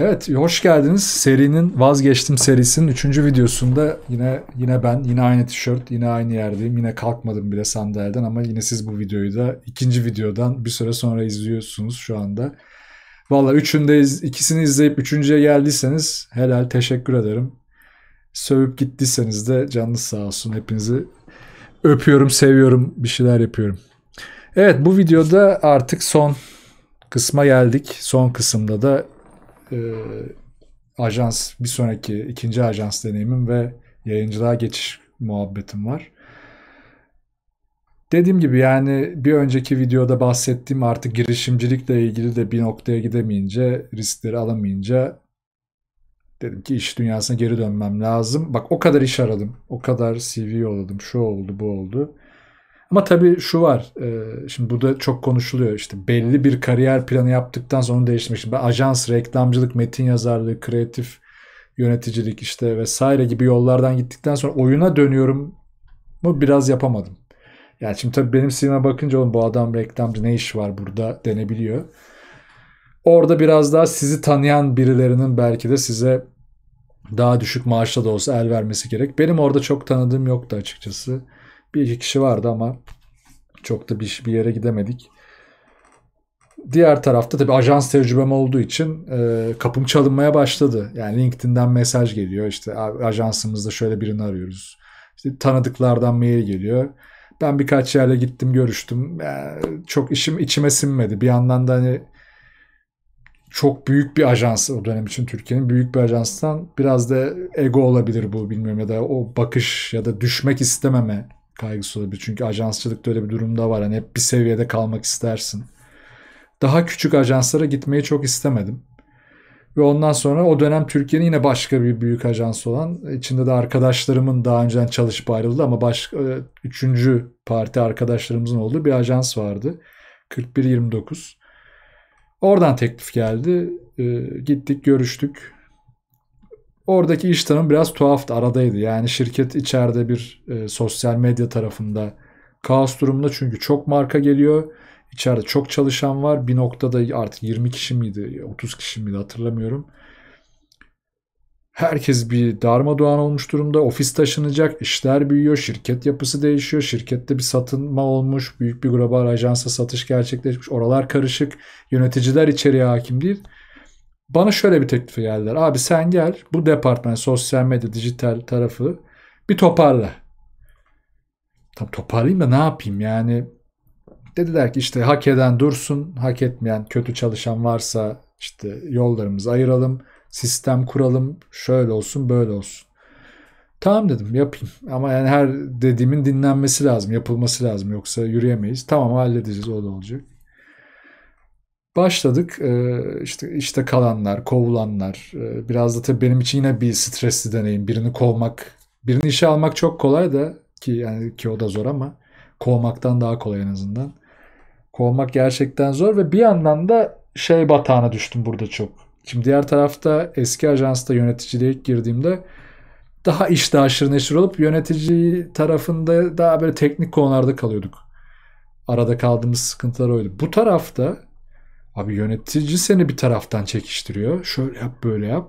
Evet, hoş geldiniz. Serinin Vazgeçtim serisinin 3. videosunda yine yine ben, yine aynı tişört, yine aynı yerdeyim. Yine kalkmadım bile sandalyeden ama yine siz bu videoyu da ikinci videodan bir süre sonra izliyorsunuz şu anda. Valla üçünde iz, ikisini izleyip üçüncüye geldiyseniz helal teşekkür ederim. Sövüp gittiyseniz de canınız sağ olsun. Hepinizi öpüyorum, seviyorum, bir şeyler yapıyorum. Evet bu videoda artık son kısma geldik. Son kısımda da e, ajans bir sonraki ikinci ajans deneyimim ve yayıncılığa geçiş muhabbetim var. Dediğim gibi yani bir önceki videoda bahsettiğim artık girişimcilikle ilgili de bir noktaya gidemeyince, riskleri alamayınca dedim ki iş dünyasına geri dönmem lazım. Bak o kadar iş aradım, o kadar CV yolladım, şu oldu, bu oldu. Ama tabii şu var. E, şimdi burada çok konuşuluyor. işte belli bir kariyer planı yaptıktan sonra değişmiş. Şimdi ajans, reklamcılık, metin yazarlığı, kreatif yöneticilik işte vesaire gibi yollardan gittikten sonra oyuna dönüyorum mu biraz yapamadım. Yani şimdi tabii benim sinema bakınca oğlum bu adam reklamcı ne iş var burada denebiliyor. Orada biraz daha sizi tanıyan birilerinin belki de size daha düşük maaşla da olsa el vermesi gerek. Benim orada çok tanıdığım yoktu açıkçası. Bir iki kişi vardı ama çok da bir, bir yere gidemedik. Diğer tarafta tabii ajans tecrübem olduğu için e, kapım çalınmaya başladı. Yani LinkedIn'den mesaj geliyor. işte ajansımızda şöyle birini arıyoruz. İşte tanıdıklardan mail geliyor. Ben birkaç yerle gittim, görüştüm. Yani çok işim içime sinmedi. Bir yandan da hani çok büyük bir ajans o dönem için Türkiye'nin büyük bir ajanstan biraz da ego olabilir bu bilmiyorum ya da o bakış ya da düşmek istememe kaygısı olabilir. Çünkü ajansçılıkta öyle bir durumda var. Hani hep bir seviyede kalmak istersin. Daha küçük ajanslara gitmeyi çok istemedim. Ve ondan sonra o dönem Türkiye'nin yine başka bir büyük ajansı olan içinde de arkadaşlarımın daha önceden çalışıp ayrıldı ama baş, e, üçüncü parti arkadaşlarımızın olduğu bir ajans vardı. 41-29. Oradan teklif geldi. Ee, gittik görüştük. Oradaki iş tanım biraz tuhaftı, aradaydı. Yani şirket içeride bir e, sosyal medya tarafında kaos durumunda çünkü çok marka geliyor. İçeride çok çalışan var. Bir noktada artık 20 kişi miydi, 30 kişi miydi hatırlamıyorum. Herkes bir darma duan olmuş durumda. Ofis taşınacak, işler büyüyor, şirket yapısı değişiyor. Şirkette bir satınma olmuş, büyük bir global ajansa satış gerçekleşmiş. Oralar karışık, yöneticiler içeriye hakim değil. Bana şöyle bir teklifi geldiler. Abi sen gel bu departman sosyal medya dijital tarafı bir toparla. Tam toparlayayım da ne yapayım yani. Dediler ki işte hak eden dursun, hak etmeyen kötü çalışan varsa işte yollarımızı ayıralım, sistem kuralım, şöyle olsun böyle olsun. Tamam dedim yapayım ama yani her dediğimin dinlenmesi lazım, yapılması lazım yoksa yürüyemeyiz. Tamam halledeceğiz o da olacak. Başladık ee, işte işte kalanlar, kovulanlar. E, biraz da tabii benim için yine bir stresli deneyim. Birini kovmak, birini işe almak çok kolay da ki yani ki o da zor ama kovmaktan daha kolay en azından. Kovmak gerçekten zor ve bir yandan da şey batağına düştüm burada çok. Şimdi diğer tarafta eski ajansta yöneticiliğe girdiğimde daha işte aşırı neşir olup yönetici tarafında daha böyle teknik konularda kalıyorduk. Arada kaldığımız sıkıntılar oydu. Bu tarafta Abi yönetici seni bir taraftan çekiştiriyor. Şöyle yap böyle yap.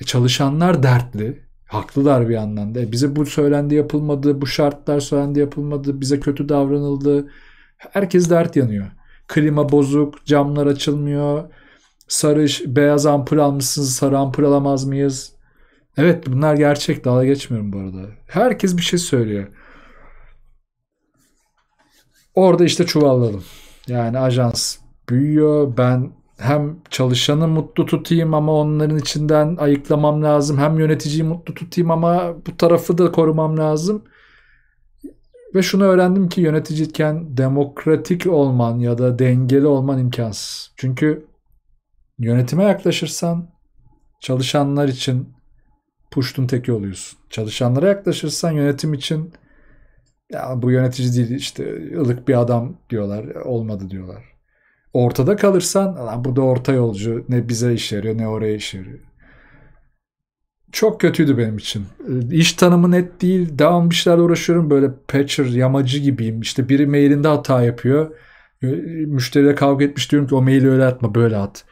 E çalışanlar dertli. Haklılar bir anlamda. E bize bu söylendi yapılmadı, bu şartlar söylendi yapılmadı, bize kötü davranıldı. Herkes dert yanıyor. Klima bozuk, camlar açılmıyor. Sarış, beyaz ampul almışsınız, sarı ampul alamaz mıyız? Evet bunlar gerçek. Dalga geçmiyorum bu arada. Herkes bir şey söylüyor. Orada işte çuvalladım. Yani ajans büyüyor. Ben hem çalışanı mutlu tutayım ama onların içinden ayıklamam lazım. Hem yöneticiyi mutlu tutayım ama bu tarafı da korumam lazım. Ve şunu öğrendim ki yöneticiyken demokratik olman ya da dengeli olman imkansız. Çünkü yönetime yaklaşırsan çalışanlar için puştun teki oluyorsun. Çalışanlara yaklaşırsan yönetim için ya bu yönetici değil işte ılık bir adam diyorlar olmadı diyorlar ortada kalırsan bu da orta yolcu ne bize işe yarıyor ne oraya işe yarıyor. Çok kötüydü benim için. Ee, iş tanımı net değil. Devam bir şeylerle uğraşıyorum. Böyle patcher, yamacı gibiyim. İşte biri mailinde hata yapıyor. Müşteriyle kavga etmiş diyorum ki o maili öyle atma böyle at.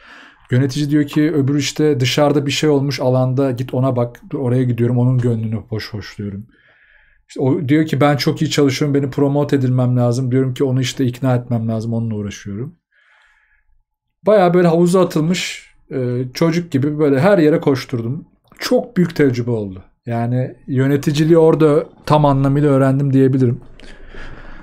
Yönetici diyor ki öbür işte dışarıda bir şey olmuş alanda git ona bak. Oraya gidiyorum onun gönlünü boş hoşluyorum. İşte o diyor ki ben çok iyi çalışıyorum beni promote edilmem lazım. Diyorum ki onu işte ikna etmem lazım onunla uğraşıyorum. Baya böyle havuza atılmış e, çocuk gibi böyle her yere koşturdum. Çok büyük tecrübe oldu. Yani yöneticiliği orada tam anlamıyla öğrendim diyebilirim.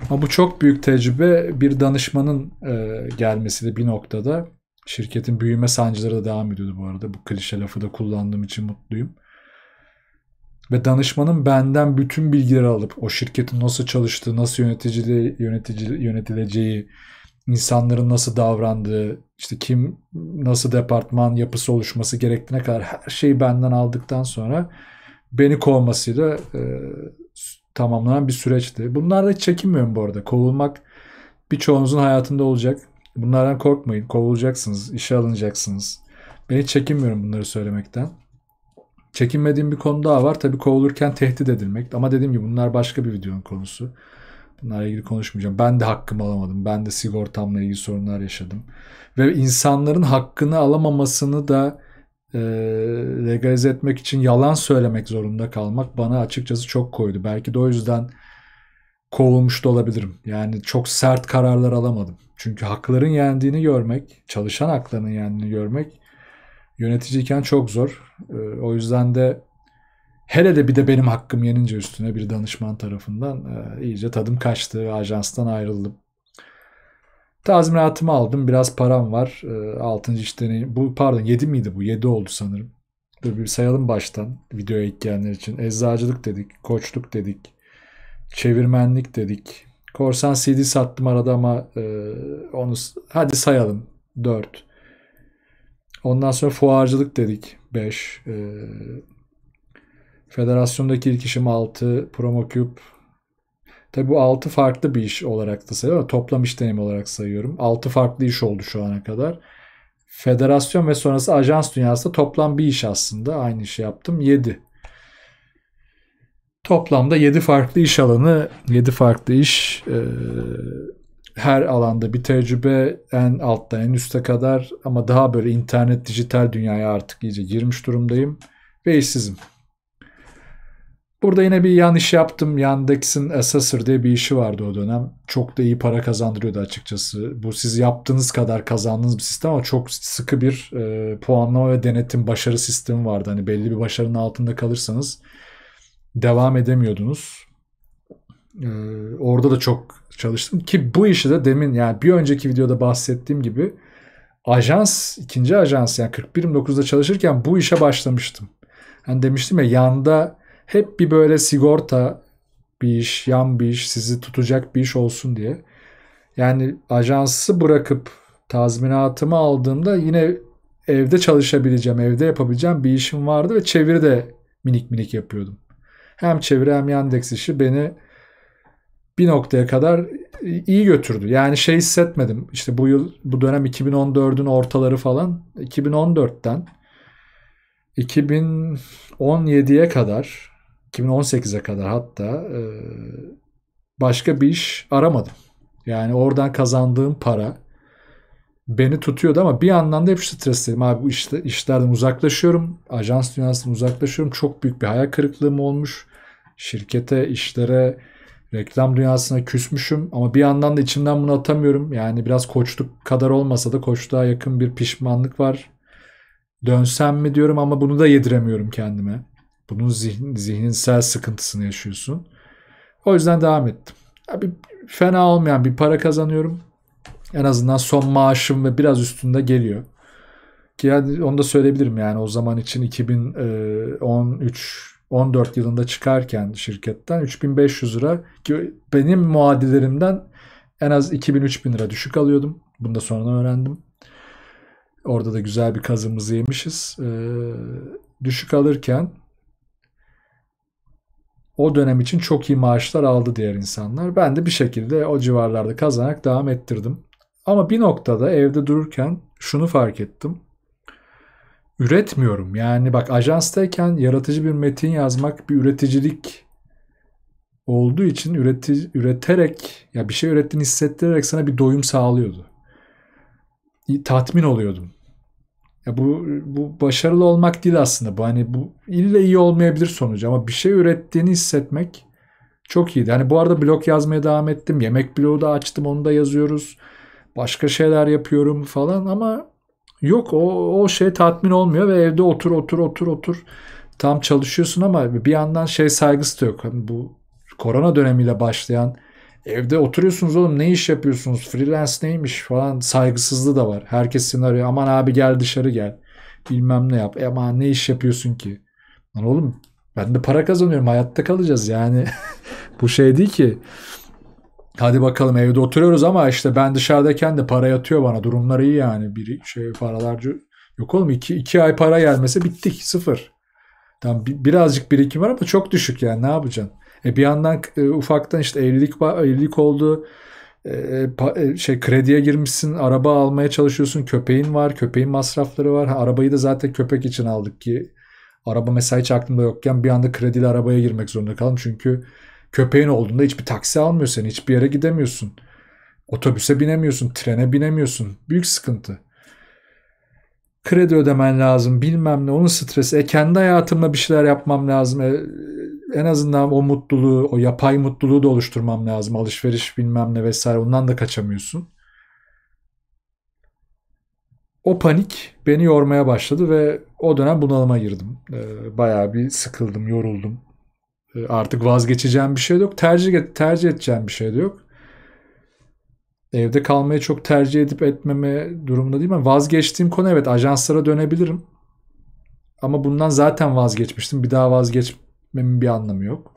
Ama bu çok büyük tecrübe bir danışmanın e, gelmesi de bir noktada. Şirketin büyüme sancıları da devam ediyordu bu arada. Bu klişe lafı da kullandığım için mutluyum. Ve danışmanın benden bütün bilgileri alıp o şirketin nasıl çalıştığı, nasıl yöneticiliği, yönetici, yönetileceği, insanların nasıl davrandığı, işte kim nasıl departman yapısı oluşması gerektiğine kadar her şeyi benden aldıktan sonra beni kovmasıyla e, tamamlanan bir süreçti. Bunlarda hiç çekinmiyorum bu arada. Kovulmak birçoğunuzun hayatında olacak. Bunlardan korkmayın. Kovulacaksınız, işe alınacaksınız. Ben hiç çekinmiyorum bunları söylemekten. Çekinmediğim bir konu daha var. Tabii kovulurken tehdit edilmek. Ama dediğim gibi bunlar başka bir videonun konusu. Bunlarla ilgili konuşmayacağım. Ben de hakkımı alamadım. Ben de sigortamla ilgili sorunlar yaşadım. Ve insanların hakkını alamamasını da e, legalize etmek için yalan söylemek zorunda kalmak bana açıkçası çok koydu. Belki de o yüzden kovulmuş da olabilirim. Yani çok sert kararlar alamadım. Çünkü hakların yendiğini görmek, çalışan haklarının yendiğini görmek yöneticiyken çok zor. E, o yüzden de Hele de bir de benim hakkım yenince üstüne bir danışman tarafından e, iyice tadım kaçtı ve ajanstan ayrıldım. Tazminatımı aldım. Biraz param var. E, 6. iş deneyim. Bu pardon 7 miydi bu? 7 oldu sanırım. Böyle bir sayalım baştan videoya ilk gelenler için. Eczacılık dedik, koçluk dedik, çevirmenlik dedik. Korsan CD sattım arada ama e, onu hadi sayalım. 4. Ondan sonra fuarcılık dedik. 5. E, Federasyondaki ilk işim 6, Promocube. Tabi bu 6 farklı bir iş olarak da sayıyorum. Toplam iş deneyim olarak sayıyorum. 6 farklı iş oldu şu ana kadar. Federasyon ve sonrası ajans dünyasında toplam bir iş aslında. Aynı işi yaptım. 7. Toplamda 7 farklı iş alanı, 7 farklı iş e, her alanda bir tecrübe en altta en üste kadar ama daha böyle internet dijital dünyaya artık iyice girmiş durumdayım ve işsizim. Burada yine bir yan iş yaptım. Yandex'in Assessor diye bir işi vardı o dönem. Çok da iyi para kazandırıyordu açıkçası. Bu siz yaptığınız kadar kazandığınız bir sistem ama çok sıkı bir e, puanlama ve denetim başarı sistemi vardı. Hani belli bir başarının altında kalırsanız devam edemiyordunuz. E, orada da çok çalıştım ki bu işi de demin yani bir önceki videoda bahsettiğim gibi ajans, ikinci ajans yani 41.9'da çalışırken bu işe başlamıştım. Hani demiştim ya yanda hep bir böyle sigorta bir iş, yan bir iş, sizi tutacak bir iş olsun diye. Yani ajansı bırakıp tazminatımı aldığımda yine evde çalışabileceğim, evde yapabileceğim bir işim vardı ve çeviri de minik minik yapıyordum. Hem çeviri hem Yandex işi beni bir noktaya kadar iyi götürdü. Yani şey hissetmedim. İşte bu yıl bu dönem 2014'ün ortaları falan 2014'ten 2017'ye kadar 2018'e kadar hatta e, başka bir iş aramadım. Yani oradan kazandığım para beni tutuyordu ama bir yandan da hep stresliyim. Abi bu işte, işlerden uzaklaşıyorum. Ajans dünyasından uzaklaşıyorum. Çok büyük bir hayal kırıklığım olmuş. Şirkete, işlere, reklam dünyasına küsmüşüm. Ama bir yandan da içimden bunu atamıyorum. Yani biraz koçluk kadar olmasa da koçluğa yakın bir pişmanlık var. Dönsem mi diyorum ama bunu da yediremiyorum kendime. Bunun zihin, zihinsel sıkıntısını yaşıyorsun. O yüzden devam ettim. Abi fena olmayan bir para kazanıyorum. En azından son maaşım ve biraz üstünde geliyor. Ki yani onu da söyleyebilirim yani o zaman için 2013 14 e, yılında çıkarken şirketten 3500 lira ki benim muadilerimden en az 2000-3000 lira düşük alıyordum. Bunu da sonra öğrendim. Orada da güzel bir kazımızı yemişiz. Ee, düşük alırken o dönem için çok iyi maaşlar aldı diğer insanlar. Ben de bir şekilde o civarlarda kazanarak devam ettirdim. Ama bir noktada evde dururken şunu fark ettim. Üretmiyorum. Yani bak ajanstayken yaratıcı bir metin yazmak bir üreticilik olduğu için üreti, üreterek ya bir şey ürettiğini hissettirerek sana bir doyum sağlıyordu. Tatmin oluyordum. Ya bu, bu başarılı olmak değil aslında. Bu hani bu ille iyi olmayabilir sonucu ama bir şey ürettiğini hissetmek çok iyiydi. Hani bu arada blog yazmaya devam ettim. Yemek blogu da açtım. Onu da yazıyoruz. Başka şeyler yapıyorum falan ama yok o, o şey tatmin olmuyor ve evde otur otur otur otur tam çalışıyorsun ama bir yandan şey saygısı da yok. Hani bu korona dönemiyle başlayan Evde oturuyorsunuz oğlum ne iş yapıyorsunuz? Freelance neymiş falan saygısızlığı da var. Herkes seni arıyor. Aman abi gel dışarı gel. Bilmem ne yap. E aman ne iş yapıyorsun ki? Lan oğlum ben de para kazanıyorum. Hayatta kalacağız yani. Bu şey değil ki. Hadi bakalım evde oturuyoruz ama işte ben dışarıdayken de para yatıyor bana. Durumlar iyi yani. bir şey paralarca yok oğlum. iki, iki ay para gelmese bittik. Sıfır. Tam birazcık birikim var ama çok düşük yani ne yapacaksın? E bir yandan e, ufaktan işte evlilik evlilik oldu. E, pa, e, şey krediye girmişsin, araba almaya çalışıyorsun, köpeğin var, köpeğin masrafları var. Ha, arabayı da zaten köpek için aldık ki araba mesela hiç aklımda yokken bir anda kredili arabaya girmek zorunda kaldım. Çünkü köpeğin olduğunda hiçbir taksi almıyor seni, hiçbir yere gidemiyorsun. Otobüse binemiyorsun, trene binemiyorsun. Büyük sıkıntı kredi ödemen lazım bilmem ne onun stresi. E kendi hayatımla bir şeyler yapmam lazım. E, en azından o mutluluğu, o yapay mutluluğu da oluşturmam lazım. Alışveriş bilmem ne vesaire ondan da kaçamıyorsun. O panik beni yormaya başladı ve o dönem bunalıma girdim. Ee, bayağı bir sıkıldım, yoruldum. Ee, artık vazgeçeceğim bir şey yok. Tercih, et, tercih edeceğim bir şey de yok. Evde kalmayı çok tercih edip etmeme durumunda değil mi? Vazgeçtiğim konu evet ajanslara dönebilirim. Ama bundan zaten vazgeçmiştim. Bir daha vazgeç gitmemin bir anlamı yok.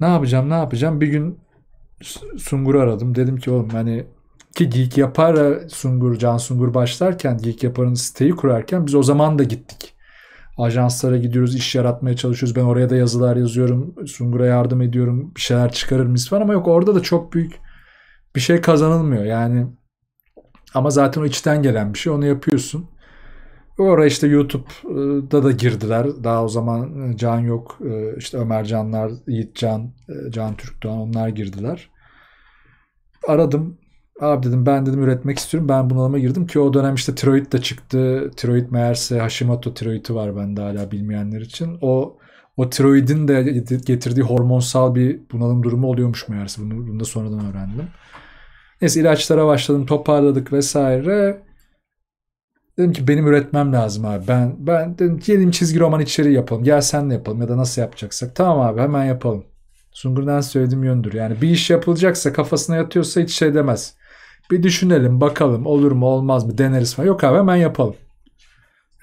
Ne yapacağım ne yapacağım? Bir gün Sungur'u aradım. Dedim ki oğlum hani ki Geek yapar e, Sungur, Can Sungur başlarken Geek Yapar'ın siteyi kurarken biz o zaman da gittik. Ajanslara gidiyoruz, iş yaratmaya çalışıyoruz. Ben oraya da yazılar yazıyorum. Sungur'a yardım ediyorum. Bir şeyler çıkarır mıyız falan ama yok orada da çok büyük bir şey kazanılmıyor. Yani ama zaten o içten gelen bir şey. Onu yapıyorsun. O Sonra işte YouTube'da da girdiler. Daha o zaman e, Can yok. E, işte Ömer Canlar, Yiğit Can, e, Can Türkdoğan onlar girdiler. Aradım. Abi dedim ben dedim üretmek istiyorum. Ben bunalıma girdim ki o dönem işte tiroid de çıktı. Tiroid meğerse Hashimoto tiroidi var bende hala bilmeyenler için. O o tiroidin de getirdiği hormonsal bir bunalım durumu oluyormuş meğerse. Bunu, bunu da sonradan öğrendim. Neyse ilaçlara başladım toparladık vesaire. Dedim ki benim üretmem lazım abi. Ben ben dedim ki diyelim çizgi roman içeriği yapalım. Gel sen senle yapalım ya da nasıl yapacaksak. Tamam abi hemen yapalım. Sungur'dan söylediğim yöndür. Yani bir iş yapılacaksa kafasına yatıyorsa hiç şey demez. Bir düşünelim bakalım olur mu olmaz mı deneriz falan. Yok abi hemen yapalım.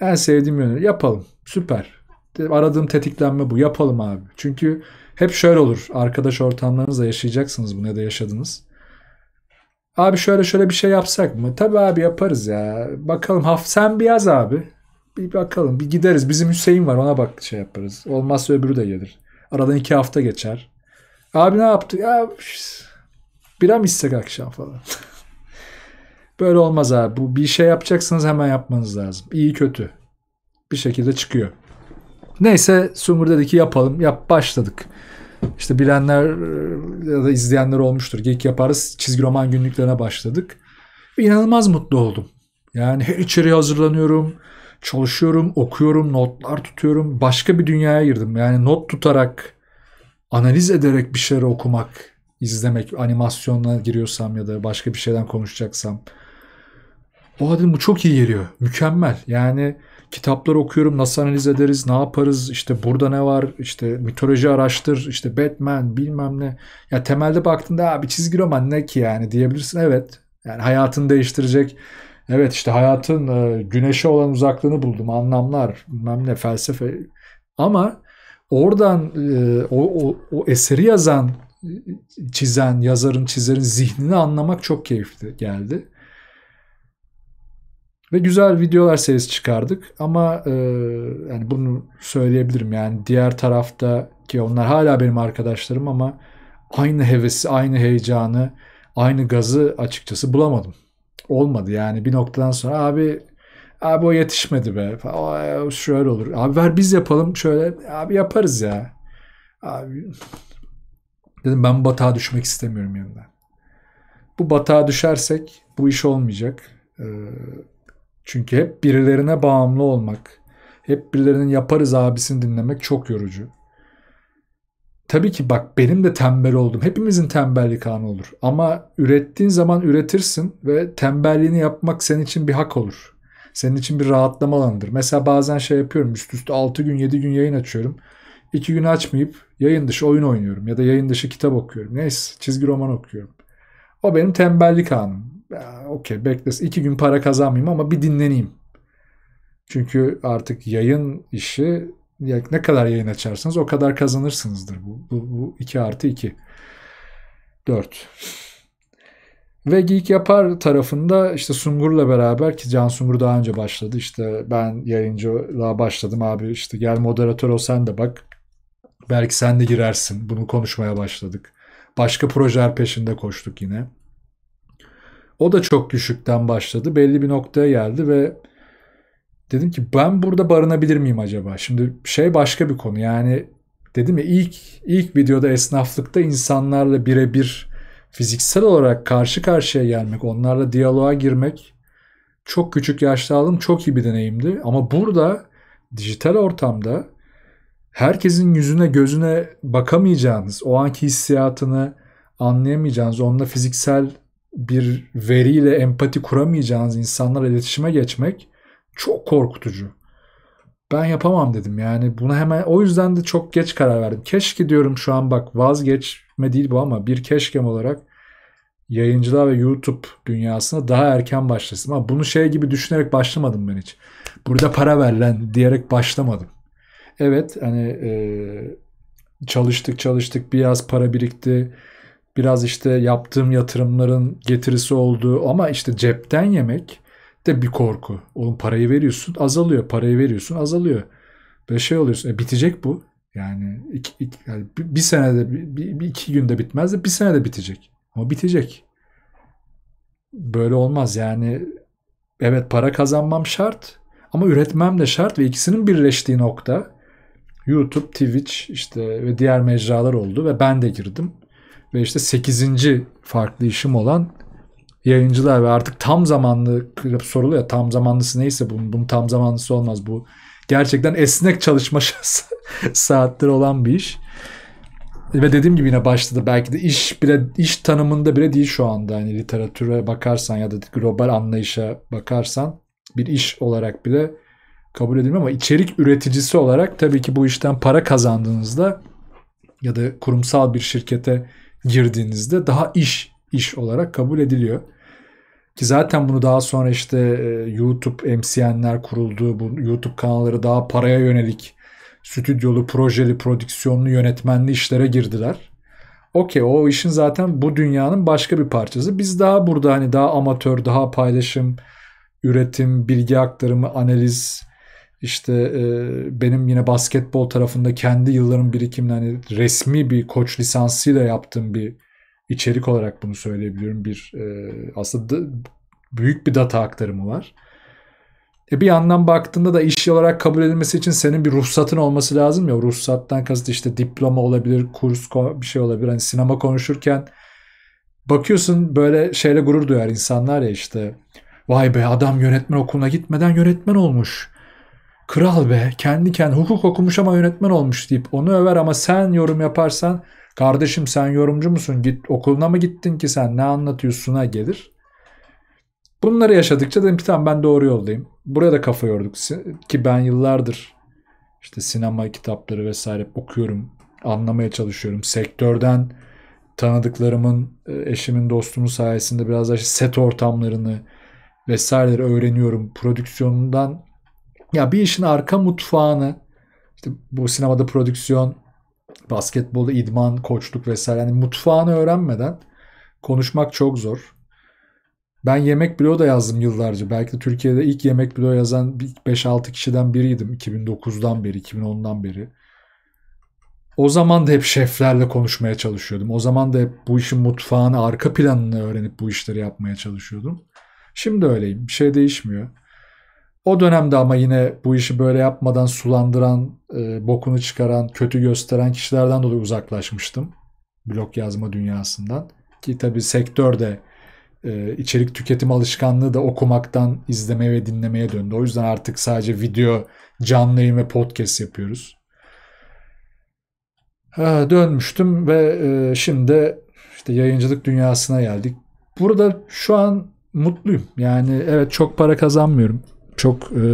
En sevdiğim yönü yapalım. Süper. Aradığım tetiklenme bu. Yapalım abi. Çünkü hep şöyle olur. Arkadaş ortamlarınızda yaşayacaksınız bunu ya da yaşadınız. Abi şöyle şöyle bir şey yapsak mı? Tabii abi yaparız ya. Bakalım haf sen bir yaz abi. Bir bakalım bir gideriz. Bizim Hüseyin var ona bak şey yaparız. Olmazsa öbürü de gelir. Aradan iki hafta geçer. Abi ne yaptı? Ya bira mı içsek akşam falan. Böyle olmaz abi. Bu bir şey yapacaksınız hemen yapmanız lazım. İyi kötü. Bir şekilde çıkıyor. Neyse Sungur dedi ki yapalım. Yap başladık. İşte bilenler e, ya da izleyenler olmuştur. Geek yaparız. Çizgi roman günlüklerine başladık. Ve inanılmaz mutlu oldum. Yani her içeriye hazırlanıyorum. Çalışıyorum, okuyorum, notlar tutuyorum. Başka bir dünyaya girdim. Yani not tutarak, analiz ederek bir şeyleri okumak, izlemek, animasyonla giriyorsam ya da başka bir şeyden konuşacaksam. Oha dedim bu çok iyi geliyor. Mükemmel. Yani kitaplar okuyorum nasıl analiz ederiz ne yaparız işte burada ne var işte mitoloji araştır işte Batman bilmem ne. Ya temelde baktığında abi çizgi roman ne ki yani diyebilirsin evet. Yani hayatını değiştirecek evet işte hayatın e, güneşe olan uzaklığını buldum anlamlar bilmem ne felsefe ama oradan e, o, o, o eseri yazan e, çizen yazarın çizerin zihnini anlamak çok keyifli geldi. Ve güzel videolar serisi çıkardık ama e, yani bunu söyleyebilirim yani diğer tarafta ki onlar hala benim arkadaşlarım ama aynı hevesi, aynı heyecanı, aynı gazı açıkçası bulamadım. Olmadı yani bir noktadan sonra abi abi o yetişmedi be. O şöyle olur. Abi ver biz yapalım şöyle. Abi yaparız ya. Abi dedim ben batağa düşmek istemiyorum yanında Bu batağa düşersek bu iş olmayacak. Ee, çünkü hep birilerine bağımlı olmak, hep birilerinin yaparız abisini dinlemek çok yorucu. Tabii ki bak benim de tembel oldum. Hepimizin tembellik anı olur. Ama ürettiğin zaman üretirsin ve tembelliğini yapmak senin için bir hak olur. Senin için bir rahatlama alanıdır. Mesela bazen şey yapıyorum üst üste 6 gün 7 gün yayın açıyorum. 2 gün açmayıp yayın dışı oyun oynuyorum ya da yayın dışı kitap okuyorum. Neyse çizgi roman okuyorum. O benim tembellik anım okey beklesin. iki gün para kazanmayayım ama bir dinleneyim. Çünkü artık yayın işi ne kadar yayın açarsanız o kadar kazanırsınızdır. Bu, bu, bu 2 artı iki dört Ve Geek Yapar tarafında işte Sungur'la beraber ki Can Sungur daha önce başladı. İşte ben yayıncılığa başladım abi işte gel moderatör ol sen de bak. Belki sen de girersin. Bunu konuşmaya başladık. Başka projeler peşinde koştuk yine. O da çok düşükten başladı. Belli bir noktaya geldi ve dedim ki ben burada barınabilir miyim acaba? Şimdi şey başka bir konu. Yani dedim ya ilk ilk videoda esnaflıkta insanlarla birebir fiziksel olarak karşı karşıya gelmek, onlarla diyaloğa girmek çok küçük yaşta aldım. Çok iyi bir deneyimdi. Ama burada dijital ortamda herkesin yüzüne gözüne bakamayacağınız, o anki hissiyatını anlayamayacağınız, onunla fiziksel bir veriyle empati kuramayacağınız insanlarla iletişime geçmek çok korkutucu. Ben yapamam dedim yani bunu hemen o yüzden de çok geç karar verdim. Keşke diyorum şu an bak vazgeçme değil bu ama bir keşkem olarak yayıncılar ve YouTube dünyasına daha erken başlasın. Ama bunu şey gibi düşünerek başlamadım ben hiç. Burada para ver lan diyerek başlamadım. Evet hani e, çalıştık çalıştık biraz para birikti biraz işte yaptığım yatırımların getirisi olduğu ama işte cepten yemek de bir korku. Oğlum parayı veriyorsun azalıyor, parayı veriyorsun azalıyor. Böyle şey oluyorsun. E, bitecek bu. Yani, iki, iki, yani bir, bir senede, bir, bir iki günde bitmez de bir senede bitecek. Ama bitecek. Böyle olmaz yani. Evet para kazanmam şart ama üretmem de şart ve ikisinin birleştiği nokta YouTube, Twitch işte ve diğer mecralar oldu ve ben de girdim ve işte 8. farklı işim olan yayıncılar ve artık tam zamanlı soruluyor ya tam zamanlısı neyse bunun, bunun tam zamanlısı olmaz bu gerçekten esnek çalışma saatleri olan bir iş ve dediğim gibi yine başta da belki de iş bile iş tanımında bile değil şu anda hani literatüre bakarsan ya da global anlayışa bakarsan bir iş olarak bile kabul edilmiyor ama içerik üreticisi olarak tabii ki bu işten para kazandığınızda ya da kurumsal bir şirkete girdiğinizde daha iş iş olarak kabul ediliyor. Ki zaten bunu daha sonra işte e, YouTube MCN'ler kuruldu. Bu YouTube kanalları daha paraya yönelik stüdyolu, projeli, prodüksiyonlu, yönetmenli işlere girdiler. Okey o işin zaten bu dünyanın başka bir parçası. Biz daha burada hani daha amatör, daha paylaşım, üretim, bilgi aktarımı, analiz, işte e, benim yine basketbol tarafında kendi yıllarım birikimle hani resmi bir koç lisansıyla yaptığım bir içerik olarak bunu söyleyebiliyorum. Bir e, aslında büyük bir data aktarımı var. E bir yandan baktığında da iş olarak kabul edilmesi için senin bir ruhsatın olması lazım ya. Ruhsattan kasıt işte diploma olabilir, kurs bir şey olabilir. Hani sinema konuşurken bakıyorsun böyle şeyle gurur duyar insanlar ya işte. Vay be adam yönetmen okuluna gitmeden yönetmen olmuş. Kral be kendi kendine hukuk okumuş ama yönetmen olmuş deyip onu över ama sen yorum yaparsan kardeşim sen yorumcu musun git okuluna mı gittin ki sen ne anlatıyorsun'a gelir. Bunları yaşadıkça dedim ki tamam ben doğru yoldayım. Buraya da kafa yorduk ki ben yıllardır işte sinema kitapları vesaire okuyorum. Anlamaya çalışıyorum. Sektörden tanıdıklarımın, e, eşimin, dostumun sayesinde biraz daha set ortamlarını vesaireleri öğreniyorum. Prodüksiyonundan ya bir işin arka mutfağını işte bu sinemada prodüksiyon, basketbolda idman, koçluk vesaire yani mutfağını öğrenmeden konuşmak çok zor. Ben yemek bloğu da yazdım yıllarca. Belki de Türkiye'de ilk yemek bloğu yazan 5-6 kişiden biriydim 2009'dan beri, 2010'dan beri. O zaman da hep şeflerle konuşmaya çalışıyordum. O zaman da hep bu işin mutfağını, arka planını öğrenip bu işleri yapmaya çalışıyordum. Şimdi öyleyim. Bir şey değişmiyor. O dönemde ama yine bu işi böyle yapmadan sulandıran, e, bokunu çıkaran, kötü gösteren kişilerden dolayı uzaklaşmıştım. Blog yazma dünyasından. Ki tabii sektör de e, içerik tüketim alışkanlığı da okumaktan izlemeye ve dinlemeye döndü. O yüzden artık sadece video, canlı yayın ve podcast yapıyoruz. Ha, dönmüştüm ve e, şimdi işte yayıncılık dünyasına geldik. Burada şu an mutluyum. Yani evet çok para kazanmıyorum çok e,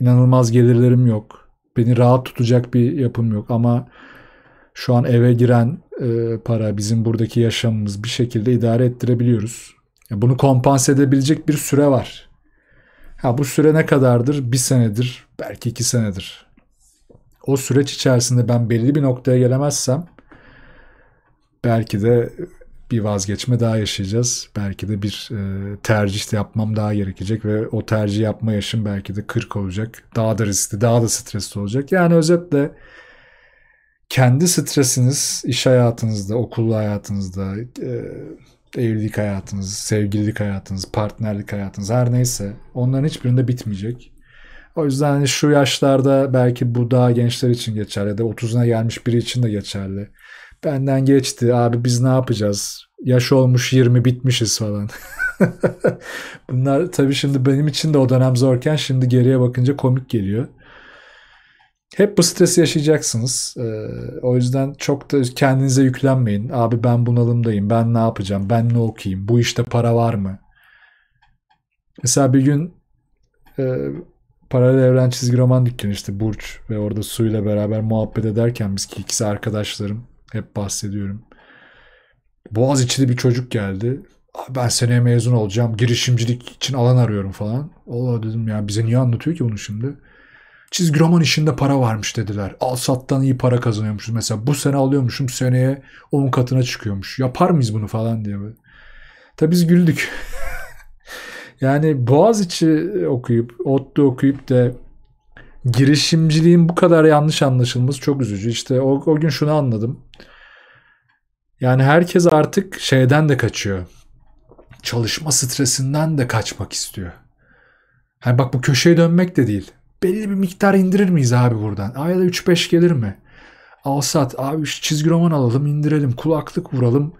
inanılmaz gelirlerim yok. Beni rahat tutacak bir yapım yok ama şu an eve giren e, para bizim buradaki yaşamımız bir şekilde idare ettirebiliyoruz. Yani bunu kompanse edebilecek bir süre var. Ha bu süre ne kadardır? Bir senedir, belki iki senedir. O süreç içerisinde ben belli bir noktaya gelemezsem belki de bir vazgeçme daha yaşayacağız. Belki de bir e, tercih de yapmam daha gerekecek ve o tercih yapma yaşım belki de 40 olacak. Daha da riskli, daha da stresli olacak. Yani özetle kendi stresiniz iş hayatınızda, okul hayatınızda, e, evlilik hayatınız, sevgililik hayatınız, partnerlik hayatınız her neyse onların hiçbirinde bitmeyecek. O yüzden hani şu yaşlarda belki bu daha gençler için geçerli ya da 30'una gelmiş biri için de geçerli. Benden geçti abi biz ne yapacağız? Yaş olmuş 20 bitmişiz falan. Bunlar tabii şimdi benim için de o dönem zorken şimdi geriye bakınca komik geliyor. Hep bu stresi yaşayacaksınız. Ee, o yüzden çok da kendinize yüklenmeyin. Abi ben bunalımdayım. Ben ne yapacağım? Ben ne okuyayım? Bu işte para var mı? Mesela bir gün e, paralel evren çizgi roman dükkanı işte Burç ve orada su ile beraber muhabbet ederken biz ki ikisi arkadaşlarım hep bahsediyorum. Boğaz Boğaziçi'de bir çocuk geldi. Ben seneye mezun olacağım. Girişimcilik için alan arıyorum falan. Allah dedim ya bize niye anlatıyor ki bunu şimdi? Çizgi roman işinde para varmış dediler. Al sattan iyi para kazanıyormuşuz. Mesela bu sene alıyormuşum seneye 10 katına çıkıyormuş. Yapar mıyız bunu falan diye. Böyle. biz güldük. yani Boğaziçi okuyup, otlu okuyup da girişimciliğin bu kadar yanlış anlaşılması çok üzücü. İşte o, o gün şunu anladım. Yani herkes artık şeyden de kaçıyor. Çalışma stresinden de kaçmak istiyor. Hani bak bu köşeye dönmek de değil. Belli bir miktar indirir miyiz abi buradan? Ayda 3-5 gelir mi? Al Alsat abi çizgi roman alalım indirelim kulaklık vuralım.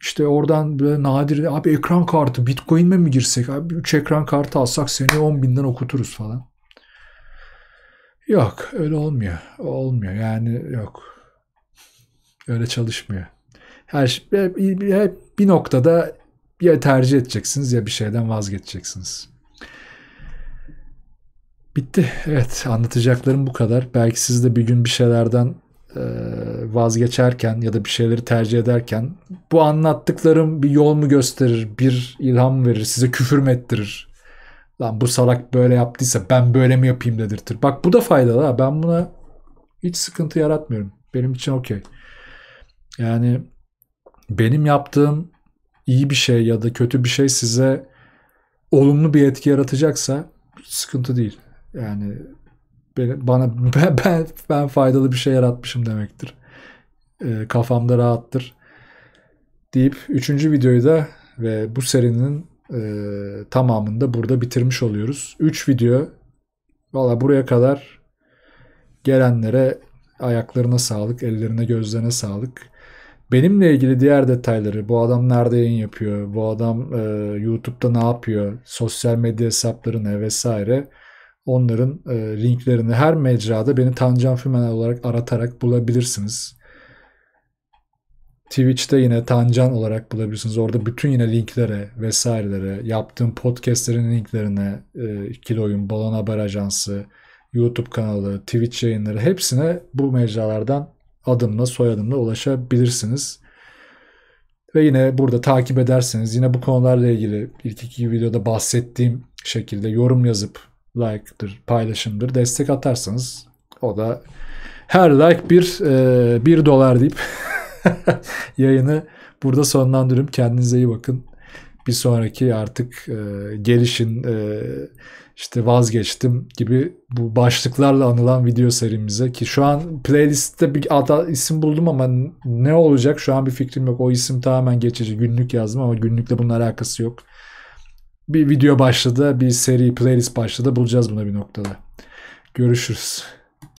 İşte oradan böyle nadir abi ekran kartı bitcoin mi mi girsek abi 3 ekran kartı alsak seni 10 binden okuturuz falan. Yok öyle olmuyor. Olmuyor yani yok. Öyle çalışmıyor her hep, şey, bir noktada ya tercih edeceksiniz ya bir şeyden vazgeçeceksiniz. Bitti. Evet anlatacaklarım bu kadar. Belki siz de bir gün bir şeylerden e, vazgeçerken ya da bir şeyleri tercih ederken bu anlattıklarım bir yol mu gösterir, bir ilham verir, size küfür mü ettirir? Lan bu salak böyle yaptıysa ben böyle mi yapayım dedirtir. Bak bu da faydalı ha. Ben buna hiç sıkıntı yaratmıyorum. Benim için okey. Yani benim yaptığım iyi bir şey ya da kötü bir şey size olumlu bir etki yaratacaksa sıkıntı değil. Yani bana ben, ben, ben faydalı bir şey yaratmışım demektir. E, kafamda rahattır. Deyip üçüncü videoyu da ve bu serinin e, tamamını da burada bitirmiş oluyoruz. Üç video valla buraya kadar gelenlere ayaklarına sağlık, ellerine gözlerine sağlık. Benimle ilgili diğer detayları, bu adam nerede yayın yapıyor, bu adam e, YouTube'da ne yapıyor, sosyal medya hesapları ne vesaire onların e, linklerini her mecrada beni Tancan Fümen olarak aratarak bulabilirsiniz. Twitch'te yine Tancan olarak bulabilirsiniz. Orada bütün yine linklere vesairelere, yaptığım podcastlerin linklerine, e, ikili oyun, Balon Haber Ajansı, YouTube kanalı, Twitch yayınları hepsine bu mecralardan adımla soyadımla ulaşabilirsiniz. Ve yine burada takip ederseniz yine bu konularla ilgili ilk iki videoda bahsettiğim şekilde yorum yazıp like'dır, paylaşımdır destek atarsanız o da her like bir, e, bir dolar deyip yayını burada sonlandırıyorum. Kendinize iyi bakın bir sonraki artık e, gelişin e, işte vazgeçtim gibi bu başlıklarla anılan video serimize ki şu an playlistte bir ada, isim buldum ama ne olacak şu an bir fikrim yok. O isim tamamen geçici günlük yazdım ama günlükle bunun alakası yok. Bir video başladı, bir seri playlist başladı. Bulacağız buna bir noktada. Görüşürüz.